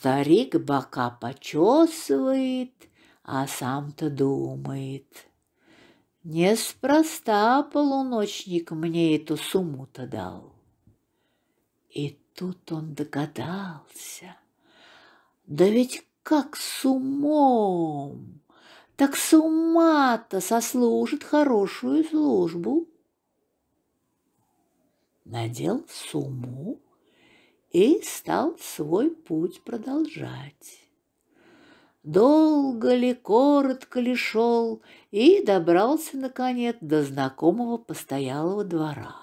Старик бока почесывает, а сам-то думает. Неспроста полуночник мне эту сумму-то дал. И тут он догадался. Да ведь как с умом! Так с ума-то сослужит хорошую службу. Надел сумму, и стал свой путь продолжать. Долго ли, коротко ли шел и добрался, наконец, до знакомого постоялого двора.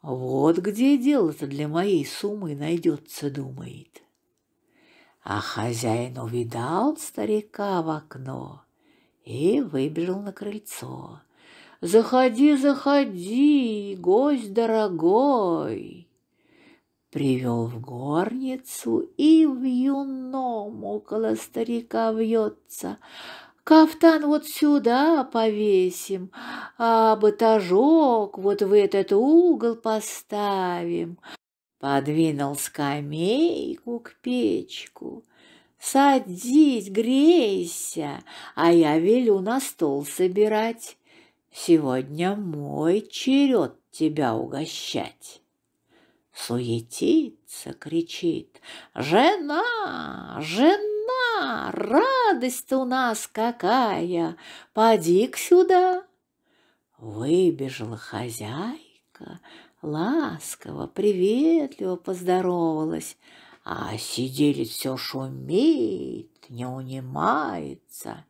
Вот где дело-то для моей суммы найдется, думает. А хозяин увидал старика в окно и выбежал на крыльцо. «Заходи, заходи, гость дорогой!» привел в горницу, и в юном около старика вьется. Кафтан вот сюда повесим, а батажок вот в этот угол поставим. Подвинул скамейку к печку. Садись, грейся, а я велю на стол собирать. Сегодня мой черед тебя угощать суетится, кричит. «Жена! Жена! Радость у нас какая! Поди-ка сюда!» Выбежала хозяйка, ласково, приветливо поздоровалась, а сидели все шумит, не унимается.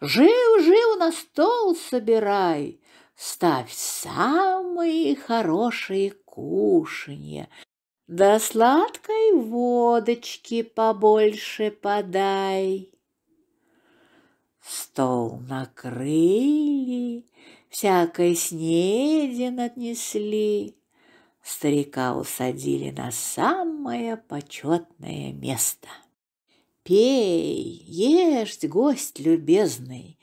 «Жив-жив на стол собирай!» ставь самые хорошие кушанье, да сладкой водочки побольше подай. Стол накрыли, всякой снеден отнесли, Старика усадили на самое почетное место. Пей, ешь, гость любезный,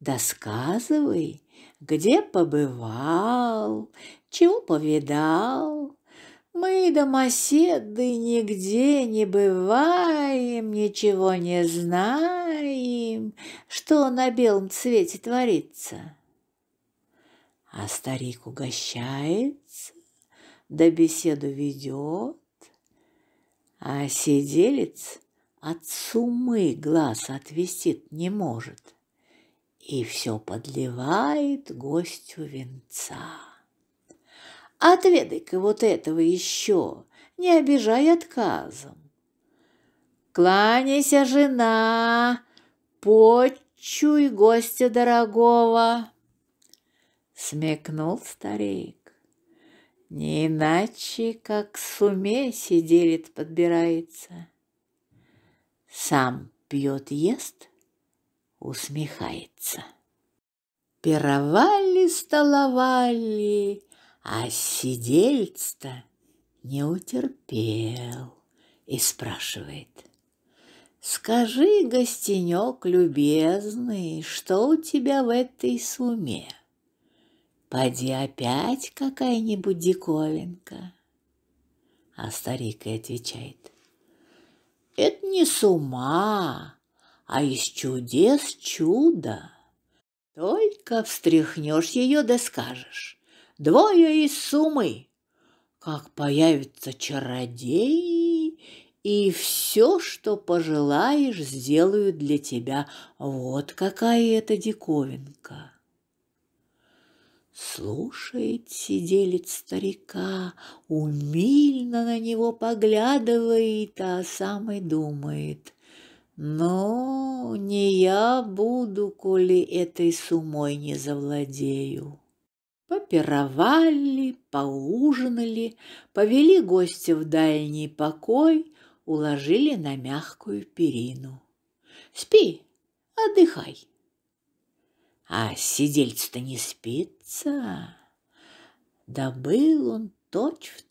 досказывай, где побывал, чего повидал. Мы, домоседы, нигде не бываем, ничего не знаем, что на белом цвете творится. А старик угощается, да беседу ведет, а сиделец от сумы глаз отвести не может и все подливает гостю венца. Отведай-ка вот этого еще, не обижай отказом. Кланяйся, жена, почуй гостя дорогого. Смекнул старик. Не иначе, как с уме сиделит подбирается. Сам пьет, ест, усмехается. Пировали, столовали, а сидельц-то не утерпел и спрашивает. «Скажи, гостенек любезный, что у тебя в этой суме? Поди опять какая-нибудь диковинка». А старик и отвечает. «Это не сума, а из чудес чудо. Только встряхнешь ее да скажешь двое из Сумы. Как появятся чародеи, и все, что пожелаешь, сделают для тебя. Вот какая это диковинка. Слушает сиделит старика, умильно на него поглядывает, а сам и думает. Но не я буду, коли этой сумой не завладею. Попировали, поужинали, повели гостя в дальний покой, уложили на мягкую перину. «Спи, отдыхай!» А сидельце-то не спится. Добыл он точь-в-точь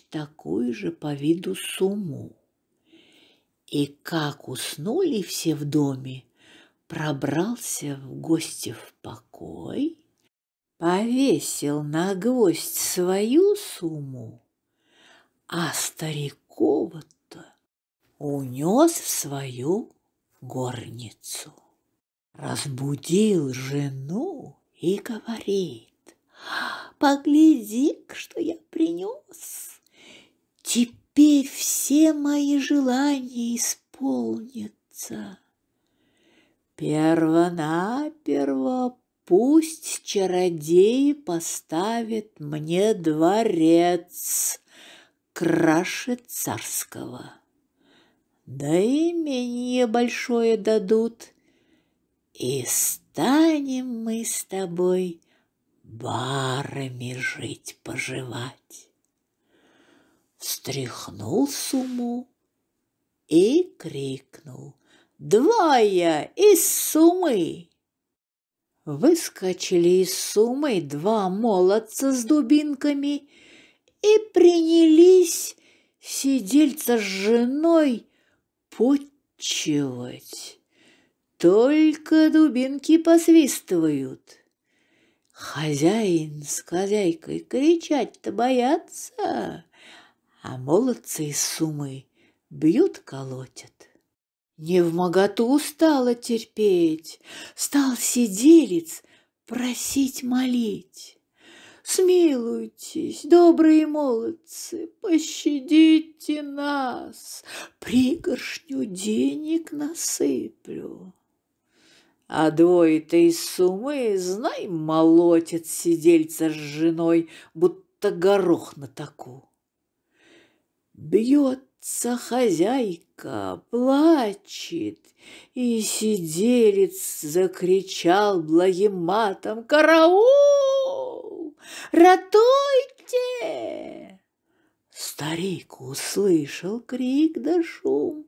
точь такую же по виду сумму. И как уснули все в доме, пробрался в гости в покой, повесил на гвоздь свою сумму, а старикова-то унес в свою горницу. Разбудил жену и говорит, погляди что я принес. Теперь все мои желания исполнятся. Первонаперво Пусть чародеи поставят мне дворец краше царского. Да имение большое дадут, и станем мы с тобой барами жить-поживать. Встряхнул суму и крикнул. Двое из сумы! Выскочили из сумы два молодца с дубинками и принялись сидельца с женой подчивать. Только дубинки посвистывают. Хозяин с хозяйкой кричать-то боятся, а молодцы из сумы бьют-колотят. Не в моготу стала терпеть, стал сиделец просить молить. Смилуйтесь, добрые молодцы, пощадите нас, пригоршню денег насыплю. А двое-то из сумы, знай, молотят сидельца с женой, будто горох на таку. Бьет Отца хозяйка плачет, и сиделец закричал благим матом «Караул! Ратуйте!» Старик услышал крик да шум,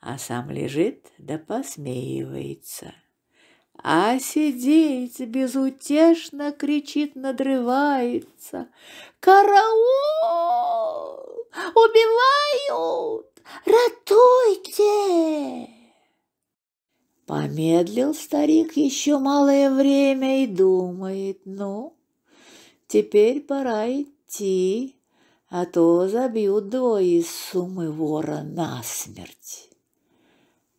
а сам лежит да посмеивается. А сиделец безутешно кричит, надрывается «Караул!» Убивают! Ратуйте!» Помедлил старик еще малое время и думает, ну, теперь пора идти, а то забьют двое из сумы вора насмерть.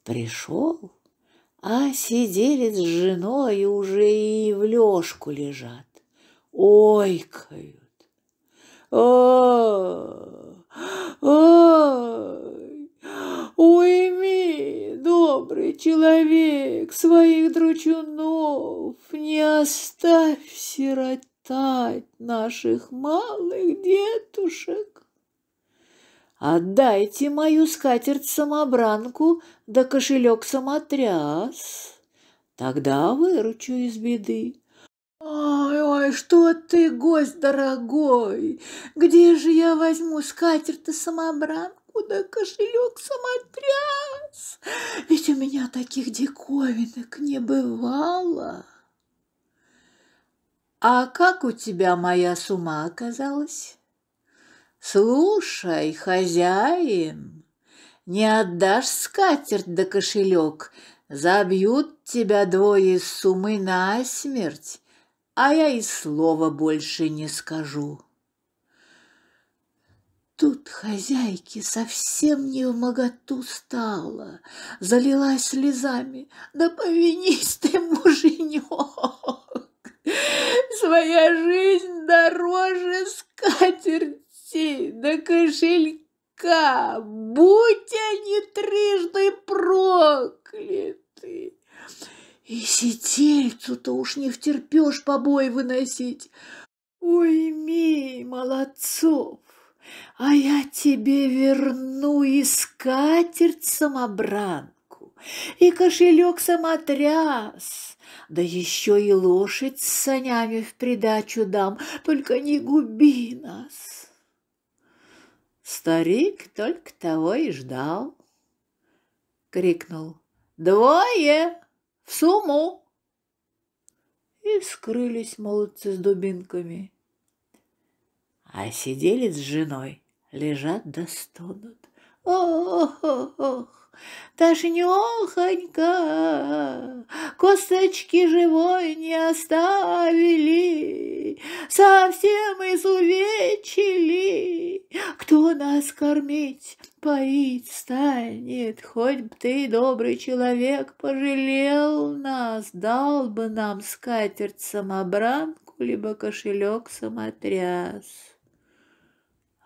Пришел, а сиделец с женой уже и в лёжку лежат, ойкают. о Ой, Уйми, добрый человек, своих дручунов, не оставь сиротать наших малых детушек. Отдайте мою скатерть-самобранку да кошелек-самотряс, тогда выручу из беды. «Ой, ой, что ты, гость дорогой! Где же я возьму скатерть-самобранку да кошелек-самотряс? Ведь у меня таких диковинок не бывало!» «А как у тебя моя с ума оказалась?» «Слушай, хозяин, не отдашь скатерть да кошелек, забьют тебя двое из сумы насмерть, а я и слова больше не скажу. Тут хозяйки совсем не в моготу стало, залилась слезами. Да повинись ты, муженек, своя жизнь дороже скатерти до да кошелька, будь они трижды прокляты. И сетельцу-то уж не втерпешь побои выносить. Уйми, молодцов, а я тебе верну и скатерть самобранку, и кошелек самотряс, да еще и лошадь с санями в придачу дам, только не губи нас. Старик только того и ждал. Крикнул «Двое!» В сумму!» И скрылись молодцы с дубинками. А сидели с женой, лежат да стонут. Ох, ох, ох, тошнёхонька, косточки живой не оставили, совсем изувечили. Кто нас кормить? поить станет, хоть б ты, добрый человек, пожалел нас, дал бы нам скатерть самобранку, либо кошелек самотряс.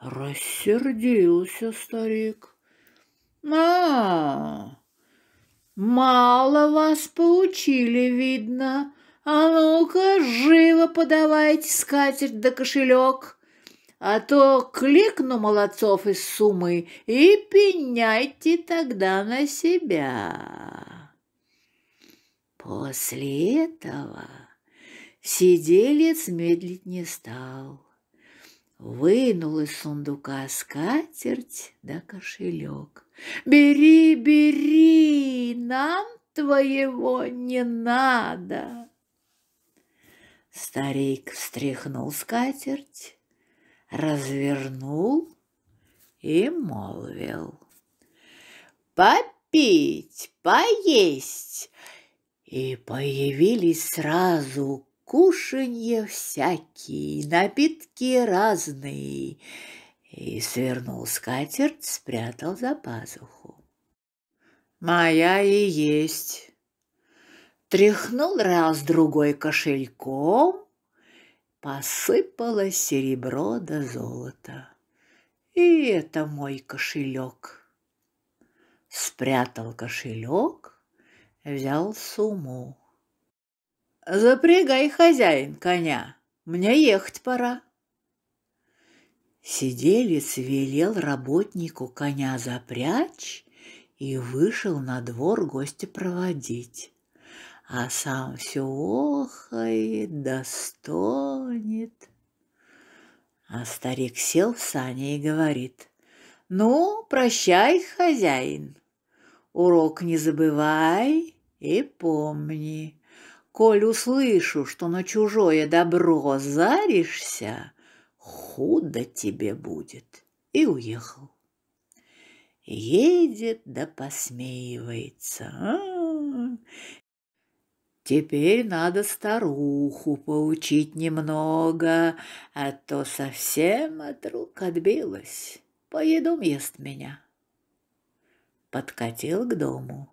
Рассердился старик. А, мало вас поучили, видно. А ну-ка, живо подавайте скатерть да кошелек а то кликну молодцов из Сумы и пеняйте тогда на себя. После этого сиделец медлить не стал. Вынул из сундука скатерть да кошелек. «Бери, бери, нам твоего не надо!» Старик встряхнул скатерть, развернул и молвил. «Попить, поесть!» И появились сразу кушанья всякие, напитки разные. И свернул скатерть, спрятал за пазуху. «Моя и есть!» Тряхнул раз другой кошельком, посыпалось серебро до да золота. И это мой кошелек. Спрятал кошелек, взял сумму. Запрягай, хозяин, коня, мне ехать пора. Сиделец велел работнику коня запрячь и вышел на двор гостя проводить а сам все охает, достонет. А старик сел в сани и говорит, «Ну, прощай, хозяин, урок не забывай и помни, коль услышу, что на чужое добро заришься, худо тебе будет». И уехал. Едет да посмеивается. А, Теперь надо старуху поучить немного, а то совсем от рук отбилась. Поедом ест меня. Подкатил к дому.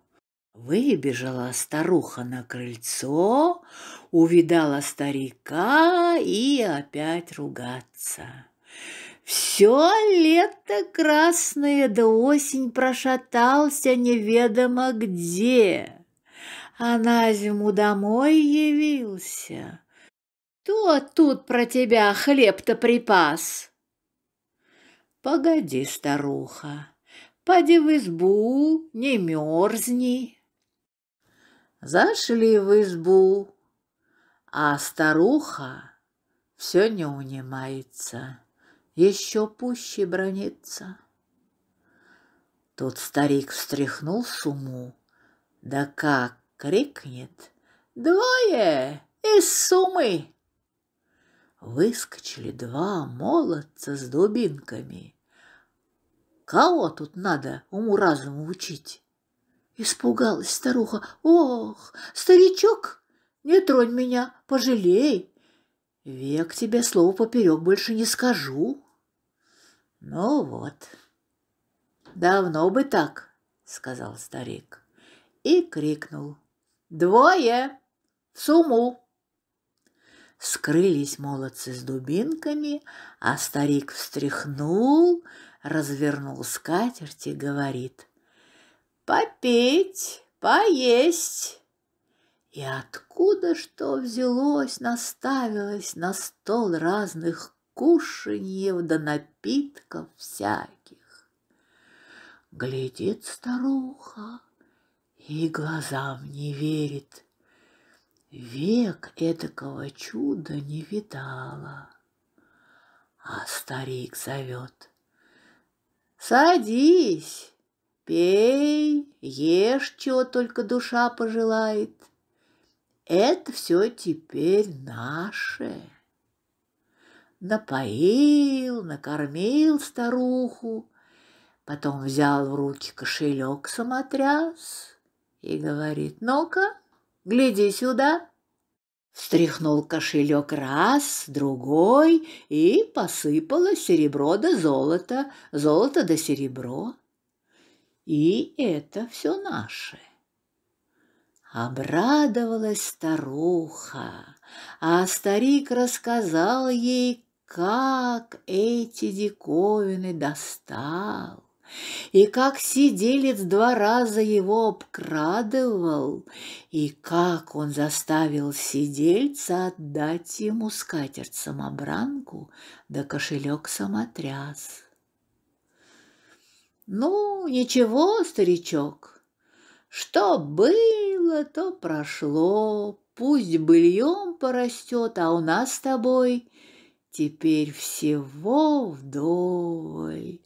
Выбежала старуха на крыльцо, увидала старика и опять ругаться. Все лето красное, да осень прошатался неведомо где а на зиму домой явился. Кто тут про тебя хлеб-то припас? Погоди, старуха, поди в избу, не мерзни. Зашли в избу, а старуха все не унимается, еще пуще бронится. Тут старик встряхнул суму, да как крикнет «Двое из сумы!» Выскочили два молодца с дубинками. Кого тут надо уму-разуму учить? Испугалась старуха. «Ох, старичок, не тронь меня, пожалей! Век тебе слово поперек больше не скажу!» «Ну вот, давно бы так!» — сказал старик и крикнул. Двое! В сумму!» Скрылись молодцы с дубинками, а старик встряхнул, развернул скатерть и говорит. «Попить, поесть!» И откуда что взялось, наставилось на стол разных кушаньев да напитков всяких. Глядит старуха, и глазам не верит. Век этакого чуда не видала. А старик зовет. Садись, пей, ешь, чего только душа пожелает. Это все теперь наше. Напоил, накормил старуху, потом взял в руки кошелек, самотряс — и говорит, «Ну-ка, гляди сюда». Встряхнул кошелек раз, другой, и посыпало серебро до да золота, золото до да серебро. И это все наше. Обрадовалась старуха, а старик рассказал ей, как эти диковины достал и как сиделец два раза его обкрадывал, и как он заставил сидельца отдать ему скатерть-самобранку да кошелек-самотряс. «Ну, ничего, старичок, что было, то прошло, пусть быльем порастет, а у нас с тобой...» Теперь всего вдоль.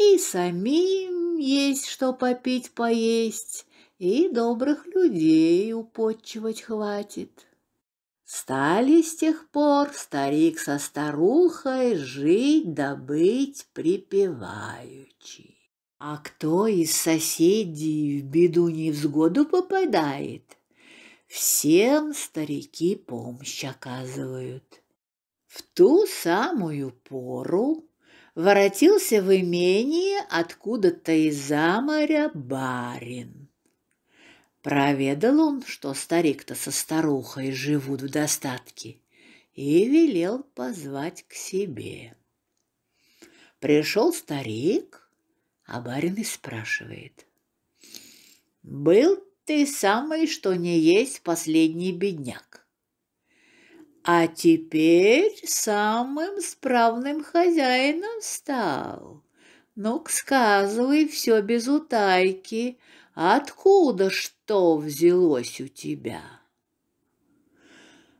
И самим есть что попить, поесть, и добрых людей упочивать хватит. Стали с тех пор старик со старухой жить добыть да припеваючи. А кто из соседей в беду невзгоду попадает, всем старики помощь оказывают. В ту самую пору воротился в имение откуда-то из-за моря барин. Проведал он, что старик-то со старухой живут в достатке, и велел позвать к себе. Пришел старик, а барин и спрашивает. «Был ты самый, что не есть, последний бедняк а теперь самым справным хозяином стал. Ну-ка, сказывай все без утайки, откуда что взялось у тебя?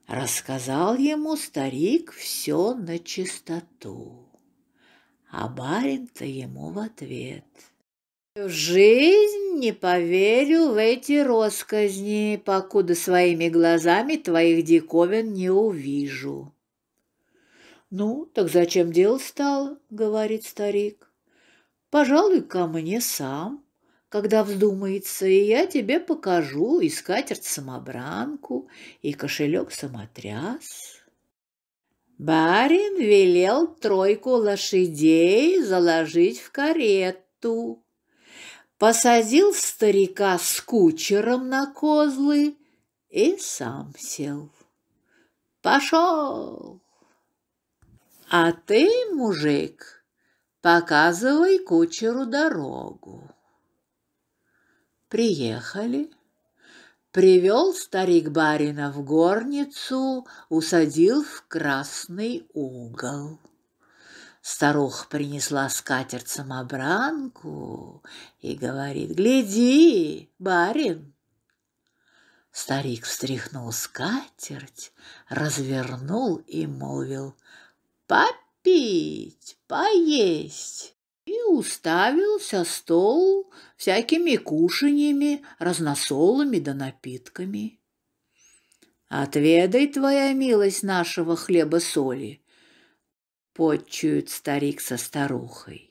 Рассказал ему старик все на чистоту, а барин-то ему в ответ — в жизнь не поверю в эти росказни, покуда своими глазами твоих диковин не увижу. «Ну, так зачем дело стало?» — говорит старик. «Пожалуй, ко мне сам, когда вздумается, и я тебе покажу и скатерть-самобранку, и кошелек-самотряс». Барин велел тройку лошадей заложить в карету посадил старика с кучером на козлы и сам сел. Пошел! А ты, мужик, показывай кучеру дорогу. Приехали. Привел старик барина в горницу, усадил в красный угол. Старуха принесла скатерть самобранку и говорит, «Гляди, барин!» Старик встряхнул скатерть, развернул и молвил, «Попить, поесть!» и уставился стол всякими кушаньями, разносолами да напитками. «Отведай, твоя милость, нашего хлеба-соли!» Почуют старик со старухой.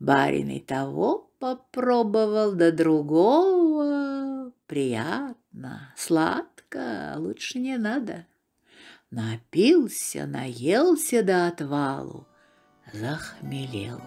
Барин и того попробовал, до другого. Приятно, сладко, а лучше не надо. Напился, наелся до отвалу, захмелел.